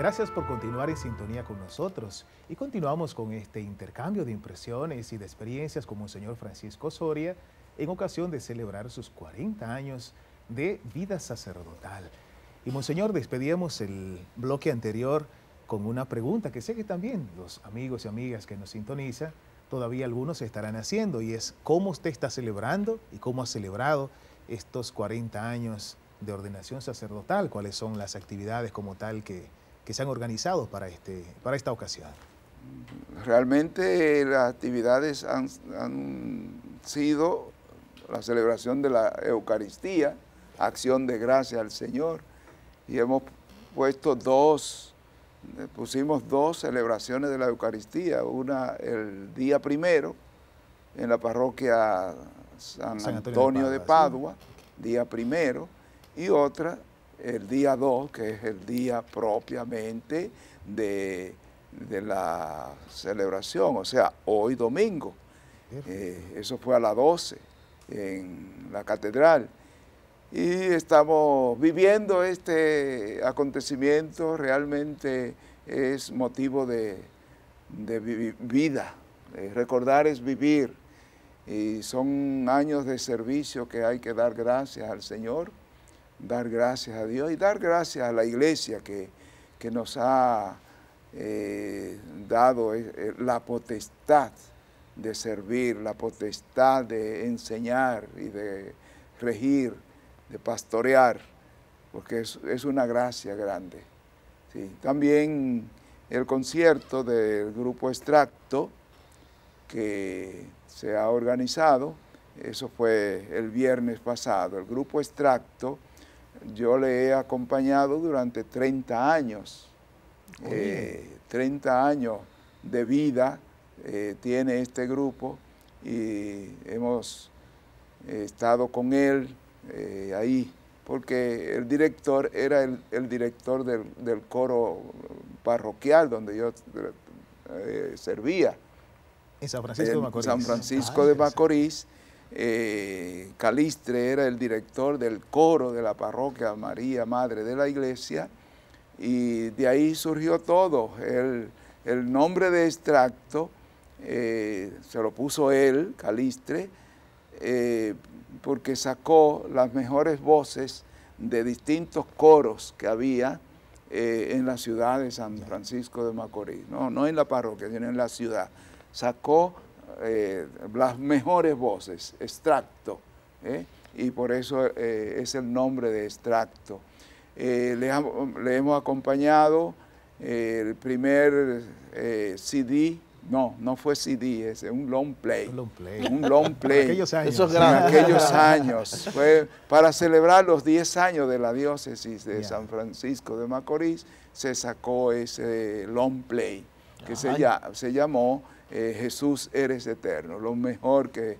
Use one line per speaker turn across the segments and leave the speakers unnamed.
Gracias por continuar en sintonía con nosotros y continuamos con este intercambio de impresiones y de experiencias con Monseñor Francisco Soria en ocasión de celebrar sus 40 años de vida sacerdotal. Y Monseñor, despedíamos el bloque anterior con una pregunta que sé que también los amigos y amigas que nos sintoniza todavía algunos estarán haciendo y es cómo usted está celebrando y cómo ha celebrado estos 40 años de ordenación sacerdotal, cuáles son las actividades como tal que, que se han organizado para, este, para esta ocasión?
Realmente eh, las actividades han, sido la celebración de la Eucaristía, acción de gracia al Señor, y hemos puesto dos, eh, pusimos dos celebraciones de la Eucaristía, una el día primero en la parroquia San, Antonio, de Padua, día primero, y otra el día 2, que es el día propiamente de, la celebración, o sea, hoy domingo. Eh, eso fue a las 12 en la catedral. Y estamos viviendo este acontecimiento, realmente es motivo de, vida. Eh, recordar es vivir. Y son años de servicio que hay que dar gracias al Señor dar gracias a Dios y dar gracias a la iglesia que, nos ha eh, dado eh, eh, la potestad de servir, la potestad de enseñar y de regir, de pastorear, porque es, una gracia grande. También el concierto del grupo Extracto que se ha organizado, eso fue el viernes pasado, el grupo Extracto yo le he acompañado durante 30 años. 30 eh, años de vida eh, tiene este grupo y hemos eh, estado con él ahí, porque el director era el, director del, coro parroquial donde yo servía.
En San Francisco
de Macorís. Eh, Calistre era el director del coro de la parroquia María, Madre de la Iglesia, y de ahí surgió todo. El, nombre de extracto eh, se lo puso él, Calistre, eh, porque sacó las mejores voces de distintos coros que había en la ciudad de San Francisco de Macorís, no, no en la parroquia, sino en la ciudad. Sacó eh, las mejores voces, extracto, ¿eh? y por eso eh, es el nombre de extracto. Le, hemos acompañado el primer CD, no, no fue CD, es un long play. Un
long play. Un long play. aquellos años.
aquellos años. Fue para celebrar los 10 años de la diócesis de San Francisco de Macorís, se sacó ese long play que se, se llamó eh, Jesús eres eterno, lo mejor que,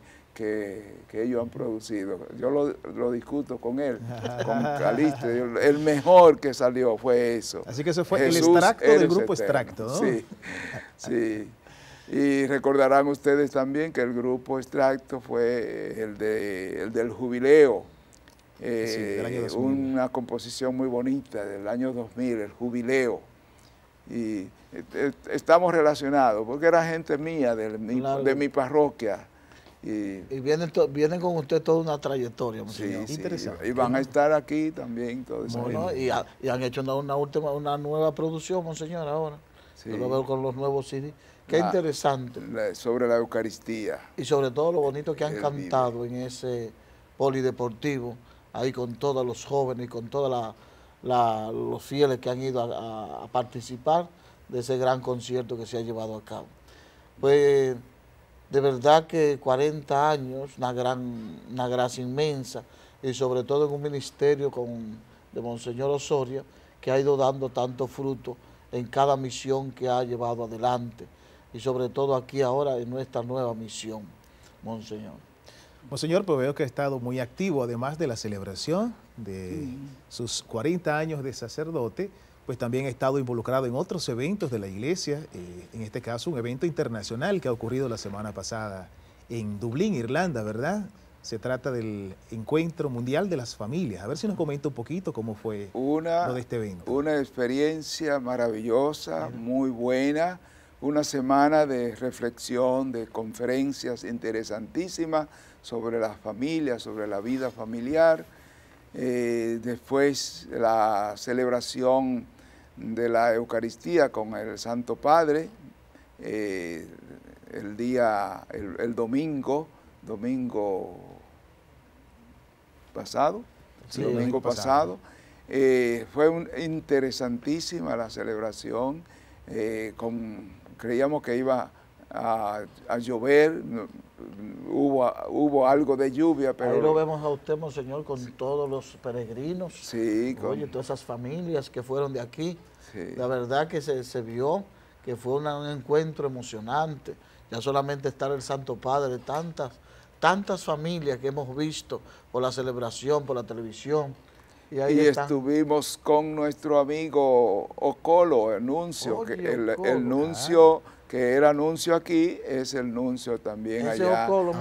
ellos han producido. Yo lo, discuto con él, con Calixto, el mejor que salió fue eso. Así que eso fue el extracto del grupo extracto, ¿no? Sí, sí. Y recordarán ustedes también que el grupo extracto fue el, de, el del jubileo, eh, una composición muy bonita del año 2000, el jubileo y eh, eh, estamos relacionados, porque era gente mía, de mi, parroquia. Y,
vienen, vienen, con usted toda una trayectoria, sí,
Y van a estar aquí también.
y, han hecho una, última, una nueva producción, monseñor, ahora. Yo lo veo con los nuevos CDs. Qué interesante.
sobre la Eucaristía.
Y sobre todo lo bonito que han cantado en ese polideportivo, ahí con todos los jóvenes y con toda la los fieles que han ido a, participar de ese gran concierto que se ha llevado a cabo. Pues de verdad que 40 años, una gran, una gracia inmensa, y sobre todo en un ministerio con, de Monseñor Osoria, que ha ido dando tanto fruto en cada misión que ha llevado adelante, y sobre todo aquí ahora en nuestra nueva misión, Monseñor.
Monseñor, pues veo que ha estado muy activo, además de la celebración de sus 40 años de sacerdote, pues también ha estado involucrado en otros eventos de la iglesia, eh, en este caso un evento internacional que ha ocurrido la semana pasada en Dublín, Irlanda, ¿verdad? Se trata del Encuentro Mundial de las Familias. A ver si nos comenta un poquito cómo fue
una, lo de este evento. Una experiencia maravillosa, muy buena una semana de reflexión, de conferencias interesantísimas sobre la familia, sobre la vida familiar. Eh, después la celebración de la Eucaristía con el Santo Padre, eh, el día, el, domingo, domingo pasado,
domingo, pasado.
Eh, fue interesantísima la celebración con creíamos que iba a, llover, hubo, algo de lluvia, pero... Ahí lo
vemos a usted, Monseñor, con todos los peregrinos. Sí. Con... Oye, todas esas familias que fueron de aquí. La verdad que se, vio que fue un encuentro emocionante. Ya solamente estar el Santo Padre, tantas, tantas familias que hemos visto por la celebración, por la televisión, y, estuvimos
con nuestro amigo Ocolo, el nuncio, que el, nuncio que era nuncio aquí es el nuncio también ese allá. Ocolo,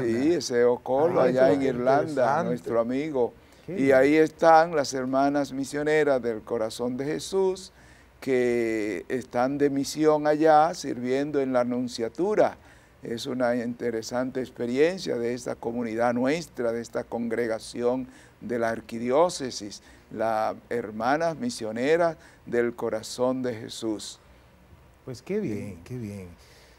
Sí, ese Ocolo ah, allá en Irlanda, nuestro amigo. y ahí están las hermanas misioneras del Corazón de Jesús que están de misión allá sirviendo en la anunciatura. Es una interesante experiencia de esta comunidad nuestra, de esta congregación de la arquidiócesis, la hermana misionera del corazón de Jesús.
Pues qué bien, qué bien.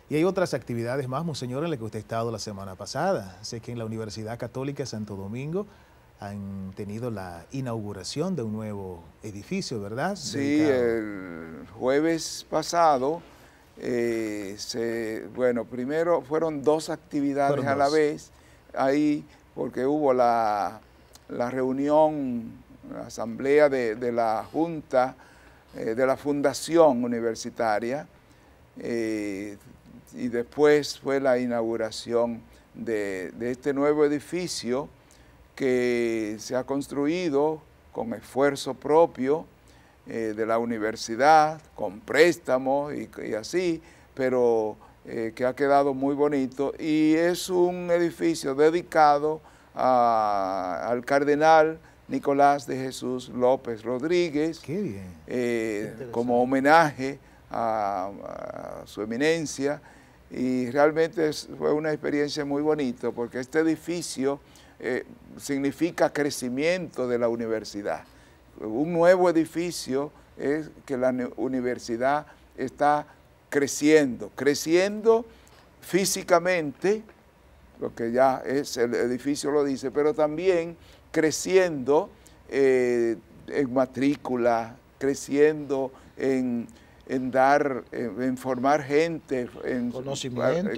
Y hay otras actividades más, Monseñor, en las que usted ha estado la semana pasada. Sé que en la Universidad Católica Santo Domingo han tenido la inauguración de un nuevo edificio, ¿verdad? Sí,
el jueves pasado eh, bueno, primero fueron dos actividades a la vez, ahí porque hubo la, reunión, la asamblea de, la Junta eh, de la Fundación Universitaria eh, y después fue la inauguración de, de este nuevo edificio que se ha construido con esfuerzo propio, eh, de la universidad, con préstamos y, así, pero eh, que ha quedado muy bonito y es un edificio dedicado al cardenal Nicolás de Jesús López Rodríguez eh, como homenaje a, su eminencia y realmente fue una experiencia muy bonita porque este edificio significa crecimiento de la universidad un nuevo edificio es que la universidad está creciendo, creciendo físicamente, lo que ya es el edificio lo dice, pero también creciendo eh, en matrícula, creciendo en en dar, en, formar gente, en conocimiento,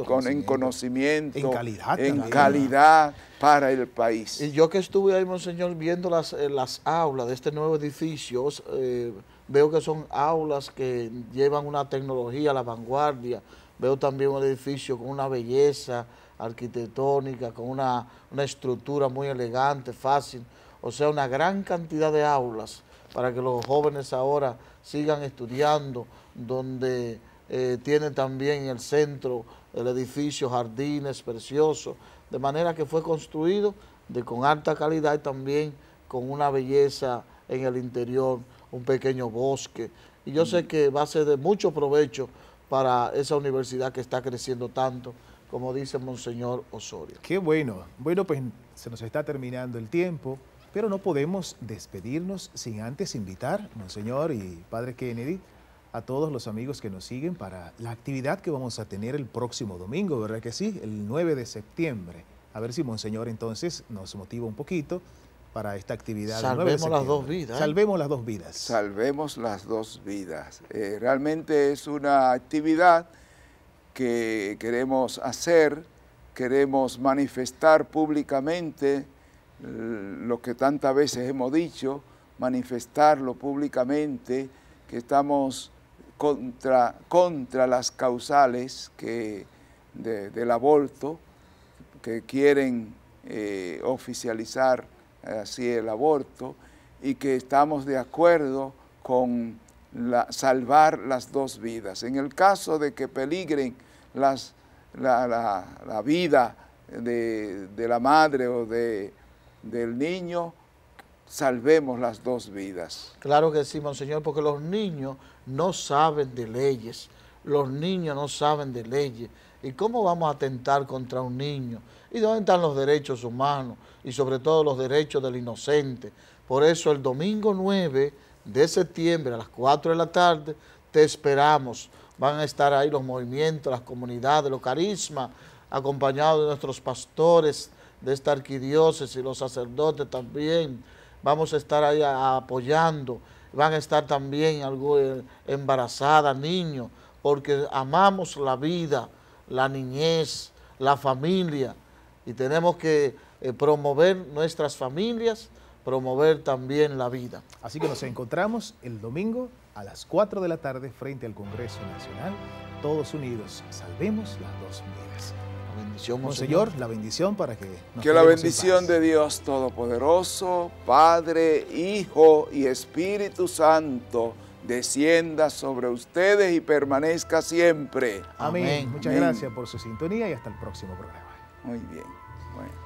eh, en, calidad, en calidad para el país.
Y yo que estuve ahí, monseñor, viendo las, eh, las aulas de este nuevo edificio, eh, veo que son aulas que llevan una tecnología a la vanguardia, veo también un edificio con una belleza arquitectónica, con una, una estructura muy elegante, fácil, o sea, una gran cantidad de aulas para que los jóvenes ahora sigan estudiando, donde eh, tiene también el centro, el edificio, jardines preciosos, de manera que fue construido de, con alta calidad y también con una belleza en el interior, un pequeño bosque. Y yo sé mm. que va a ser de mucho provecho para esa universidad que está creciendo tanto, como dice Monseñor Osorio. Qué bueno. Bueno,
pues se nos está terminando el tiempo. Pero no podemos despedirnos sin antes invitar, Monseñor y Padre Kennedy, a todos los amigos que nos siguen para la actividad que vamos a tener el próximo domingo, ¿verdad que sí? El 9 de septiembre. A ver si Monseñor entonces nos motiva un poquito para esta actividad. ¿eh? Salvemos las dos vidas. Salvemos las dos vidas.
Salvemos eh, las dos vidas. realmente es una actividad que queremos hacer, queremos manifestar públicamente eh, lo que tantas veces hemos dicho, manifestarlo públicamente, que estamos contra, contra las causales que, del aborto, que quieren eh, oficializar así el aborto y que estamos de acuerdo con salvar las dos vidas. En el caso de que peligren las, la, vida de, de la madre o de del niño, salvemos las dos vidas.
Claro que sí, Monseñor, porque los niños no saben de leyes, los niños no saben de leyes. ¿Y cómo vamos a atentar contra un niño? ¿Y dónde están los derechos humanos? Y sobre todo los derechos del inocente. Por eso el domingo 9 de septiembre a las 4 de la tarde te esperamos. Van a estar ahí los movimientos, las comunidades, los carismas, acompañados de nuestros pastores, de esta arquidiócesis, los sacerdotes también, vamos a estar ahí apoyando, van a estar también algo eh, embarazadas, niños, porque amamos la vida, la niñez, la familia, y tenemos que eh, promover nuestras familias, promover también la vida. Así que nos
encontramos el domingo a las 4 de la tarde frente al Congreso Nacional, todos unidos, salvemos las dos vidas bendición, la bendición para que... que la bendición
de Dios Todopoderoso, Padre, Hijo y Espíritu Santo, descienda sobre ustedes y permanezca siempre.
Amén. Muchas gracias por su sintonía y hasta el próximo programa. Muy bien.